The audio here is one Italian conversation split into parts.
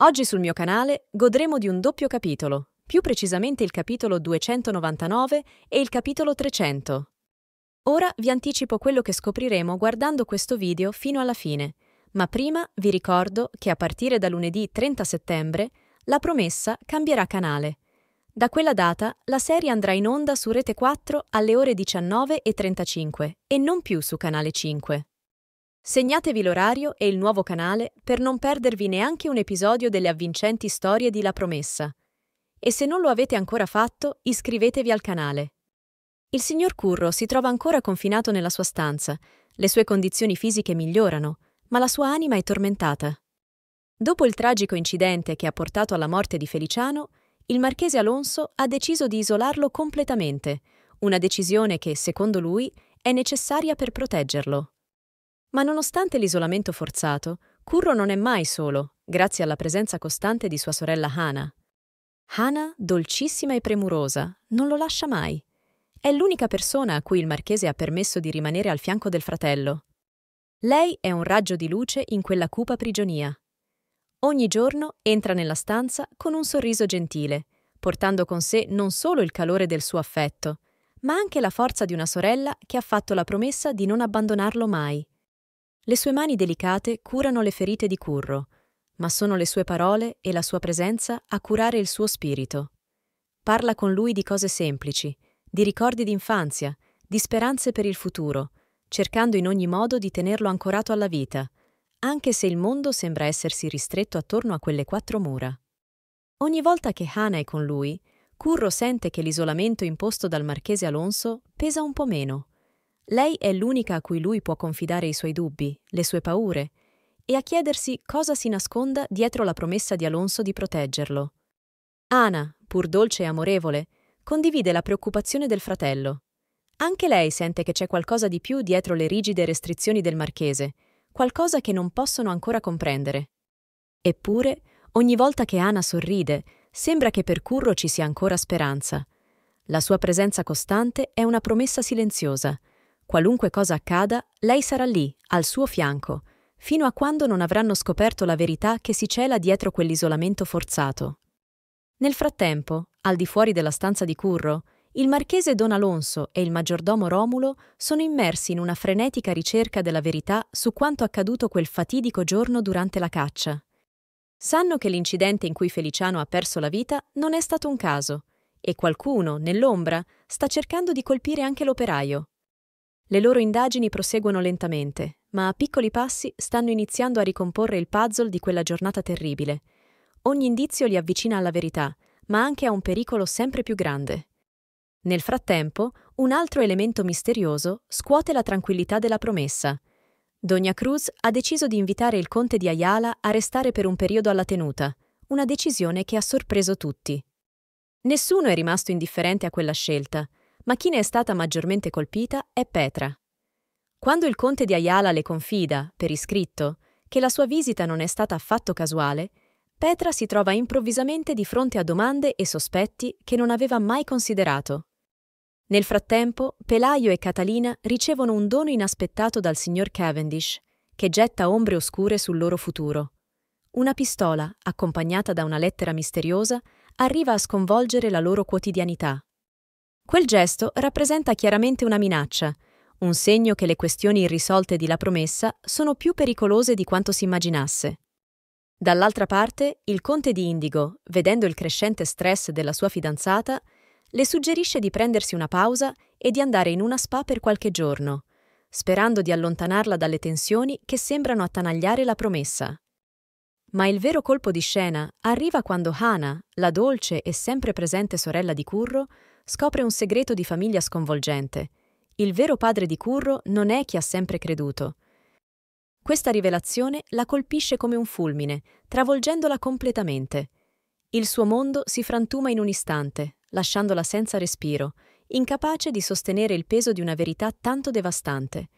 Oggi sul mio canale godremo di un doppio capitolo, più precisamente il capitolo 299 e il capitolo 300. Ora vi anticipo quello che scopriremo guardando questo video fino alla fine, ma prima vi ricordo che a partire da lunedì 30 settembre la promessa cambierà canale. Da quella data la serie andrà in onda su Rete 4 alle ore 19.35 e non più su Canale 5. Segnatevi l'orario e il nuovo canale per non perdervi neanche un episodio delle avvincenti storie di La Promessa. E se non lo avete ancora fatto, iscrivetevi al canale. Il signor Curro si trova ancora confinato nella sua stanza, le sue condizioni fisiche migliorano, ma la sua anima è tormentata. Dopo il tragico incidente che ha portato alla morte di Feliciano, il marchese Alonso ha deciso di isolarlo completamente, una decisione che, secondo lui, è necessaria per proteggerlo. Ma nonostante l'isolamento forzato, Curro non è mai solo, grazie alla presenza costante di sua sorella Hana. Hana, dolcissima e premurosa, non lo lascia mai. È l'unica persona a cui il marchese ha permesso di rimanere al fianco del fratello. Lei è un raggio di luce in quella cupa prigionia. Ogni giorno entra nella stanza con un sorriso gentile, portando con sé non solo il calore del suo affetto, ma anche la forza di una sorella che ha fatto la promessa di non abbandonarlo mai. Le sue mani delicate curano le ferite di Curro, ma sono le sue parole e la sua presenza a curare il suo spirito. Parla con lui di cose semplici, di ricordi d'infanzia, di speranze per il futuro, cercando in ogni modo di tenerlo ancorato alla vita, anche se il mondo sembra essersi ristretto attorno a quelle quattro mura. Ogni volta che Hana è con lui, Curro sente che l'isolamento imposto dal marchese Alonso pesa un po' meno. Lei è l'unica a cui lui può confidare i suoi dubbi, le sue paure, e a chiedersi cosa si nasconda dietro la promessa di Alonso di proteggerlo. Ana, pur dolce e amorevole, condivide la preoccupazione del fratello. Anche lei sente che c'è qualcosa di più dietro le rigide restrizioni del marchese, qualcosa che non possono ancora comprendere. Eppure, ogni volta che Ana sorride, sembra che per Curro ci sia ancora speranza. La sua presenza costante è una promessa silenziosa, Qualunque cosa accada, lei sarà lì, al suo fianco, fino a quando non avranno scoperto la verità che si cela dietro quell'isolamento forzato. Nel frattempo, al di fuori della stanza di Curro, il marchese Don Alonso e il maggiordomo Romulo sono immersi in una frenetica ricerca della verità su quanto accaduto quel fatidico giorno durante la caccia. Sanno che l'incidente in cui Feliciano ha perso la vita non è stato un caso, e qualcuno, nell'ombra, sta cercando di colpire anche l'operaio, le loro indagini proseguono lentamente, ma a piccoli passi stanno iniziando a ricomporre il puzzle di quella giornata terribile. Ogni indizio li avvicina alla verità, ma anche a un pericolo sempre più grande. Nel frattempo, un altro elemento misterioso scuote la tranquillità della promessa. Dogna Cruz ha deciso di invitare il conte di Ayala a restare per un periodo alla tenuta, una decisione che ha sorpreso tutti. Nessuno è rimasto indifferente a quella scelta, ma chi ne è stata maggiormente colpita è Petra. Quando il conte di Ayala le confida, per iscritto, che la sua visita non è stata affatto casuale, Petra si trova improvvisamente di fronte a domande e sospetti che non aveva mai considerato. Nel frattempo, Pelaio e Catalina ricevono un dono inaspettato dal signor Cavendish, che getta ombre oscure sul loro futuro. Una pistola, accompagnata da una lettera misteriosa, arriva a sconvolgere la loro quotidianità. Quel gesto rappresenta chiaramente una minaccia, un segno che le questioni irrisolte di la promessa sono più pericolose di quanto si immaginasse. Dall'altra parte, il conte di Indigo, vedendo il crescente stress della sua fidanzata, le suggerisce di prendersi una pausa e di andare in una spa per qualche giorno, sperando di allontanarla dalle tensioni che sembrano attanagliare la promessa. Ma il vero colpo di scena arriva quando Hana, la dolce e sempre presente sorella di Curro, scopre un segreto di famiglia sconvolgente. Il vero padre di Curro non è chi ha sempre creduto. Questa rivelazione la colpisce come un fulmine, travolgendola completamente. Il suo mondo si frantuma in un istante, lasciandola senza respiro, incapace di sostenere il peso di una verità tanto devastante.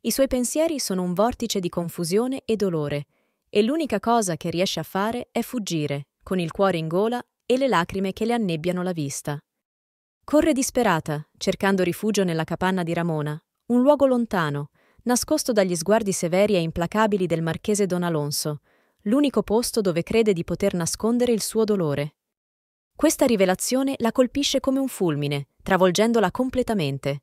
I suoi pensieri sono un vortice di confusione e dolore, e l'unica cosa che riesce a fare è fuggire, con il cuore in gola e le lacrime che le annebbiano la vista. Corre disperata, cercando rifugio nella capanna di Ramona, un luogo lontano, nascosto dagli sguardi severi e implacabili del marchese Don Alonso, l'unico posto dove crede di poter nascondere il suo dolore. Questa rivelazione la colpisce come un fulmine, travolgendola completamente.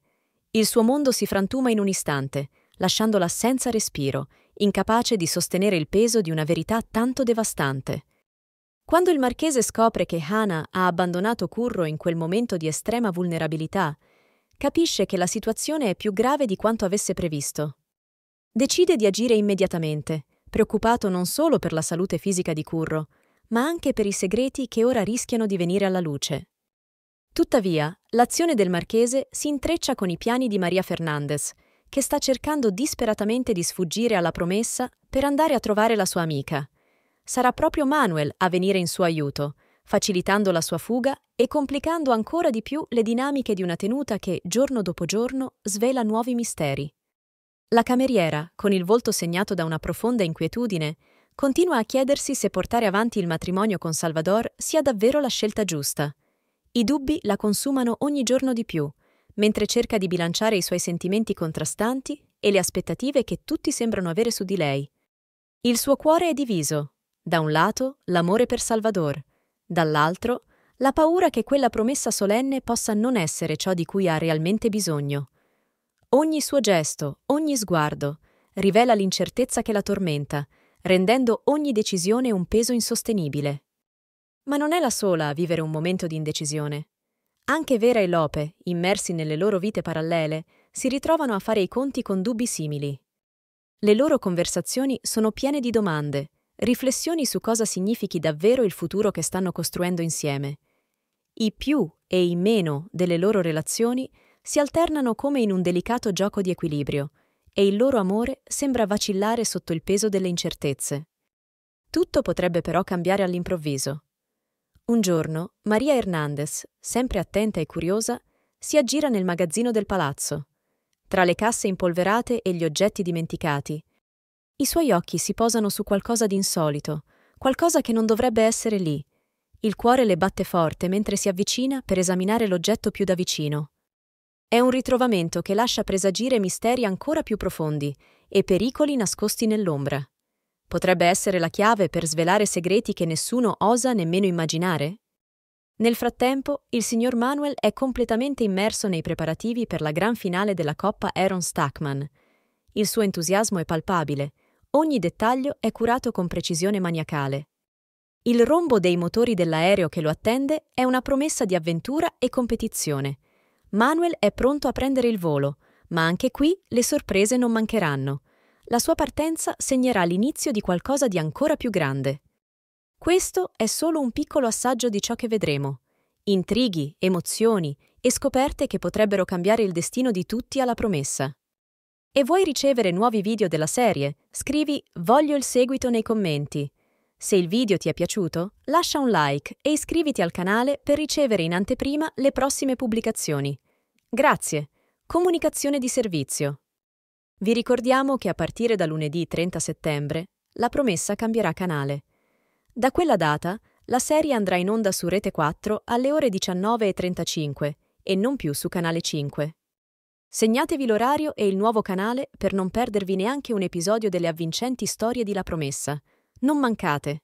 Il suo mondo si frantuma in un istante, lasciandola senza respiro, incapace di sostenere il peso di una verità tanto devastante. Quando il marchese scopre che Hana ha abbandonato Curro in quel momento di estrema vulnerabilità, capisce che la situazione è più grave di quanto avesse previsto. Decide di agire immediatamente, preoccupato non solo per la salute fisica di Curro, ma anche per i segreti che ora rischiano di venire alla luce. Tuttavia, l'azione del marchese si intreccia con i piani di Maria Fernandez, che sta cercando disperatamente di sfuggire alla promessa per andare a trovare la sua amica, sarà proprio Manuel a venire in suo aiuto, facilitando la sua fuga e complicando ancora di più le dinamiche di una tenuta che, giorno dopo giorno, svela nuovi misteri. La cameriera, con il volto segnato da una profonda inquietudine, continua a chiedersi se portare avanti il matrimonio con Salvador sia davvero la scelta giusta. I dubbi la consumano ogni giorno di più, mentre cerca di bilanciare i suoi sentimenti contrastanti e le aspettative che tutti sembrano avere su di lei. Il suo cuore è diviso, da un lato l'amore per Salvador, dall'altro la paura che quella promessa solenne possa non essere ciò di cui ha realmente bisogno. Ogni suo gesto, ogni sguardo, rivela l'incertezza che la tormenta, rendendo ogni decisione un peso insostenibile. Ma non è la sola a vivere un momento di indecisione. Anche Vera e Lope, immersi nelle loro vite parallele, si ritrovano a fare i conti con dubbi simili. Le loro conversazioni sono piene di domande, Riflessioni su cosa significhi davvero il futuro che stanno costruendo insieme. I più e i meno delle loro relazioni si alternano come in un delicato gioco di equilibrio e il loro amore sembra vacillare sotto il peso delle incertezze. Tutto potrebbe però cambiare all'improvviso. Un giorno, Maria Hernandez, sempre attenta e curiosa, si aggira nel magazzino del palazzo. Tra le casse impolverate e gli oggetti dimenticati, i suoi occhi si posano su qualcosa di insolito, qualcosa che non dovrebbe essere lì. Il cuore le batte forte mentre si avvicina per esaminare l'oggetto più da vicino. È un ritrovamento che lascia presagire misteri ancora più profondi e pericoli nascosti nell'ombra. Potrebbe essere la chiave per svelare segreti che nessuno osa nemmeno immaginare? Nel frattempo, il signor Manuel è completamente immerso nei preparativi per la gran finale della Coppa Aaron Stackman. Il suo entusiasmo è palpabile Ogni dettaglio è curato con precisione maniacale. Il rombo dei motori dell'aereo che lo attende è una promessa di avventura e competizione. Manuel è pronto a prendere il volo, ma anche qui le sorprese non mancheranno. La sua partenza segnerà l'inizio di qualcosa di ancora più grande. Questo è solo un piccolo assaggio di ciò che vedremo. Intrighi, emozioni e scoperte che potrebbero cambiare il destino di tutti alla promessa e vuoi ricevere nuovi video della serie, scrivi Voglio il seguito nei commenti. Se il video ti è piaciuto, lascia un like e iscriviti al canale per ricevere in anteprima le prossime pubblicazioni. Grazie. Comunicazione di servizio. Vi ricordiamo che a partire da lunedì 30 settembre la promessa cambierà canale. Da quella data la serie andrà in onda su Rete 4 alle ore 19.35 e non più su Canale 5. Segnatevi l'orario e il nuovo canale per non perdervi neanche un episodio delle avvincenti storie di La Promessa. Non mancate!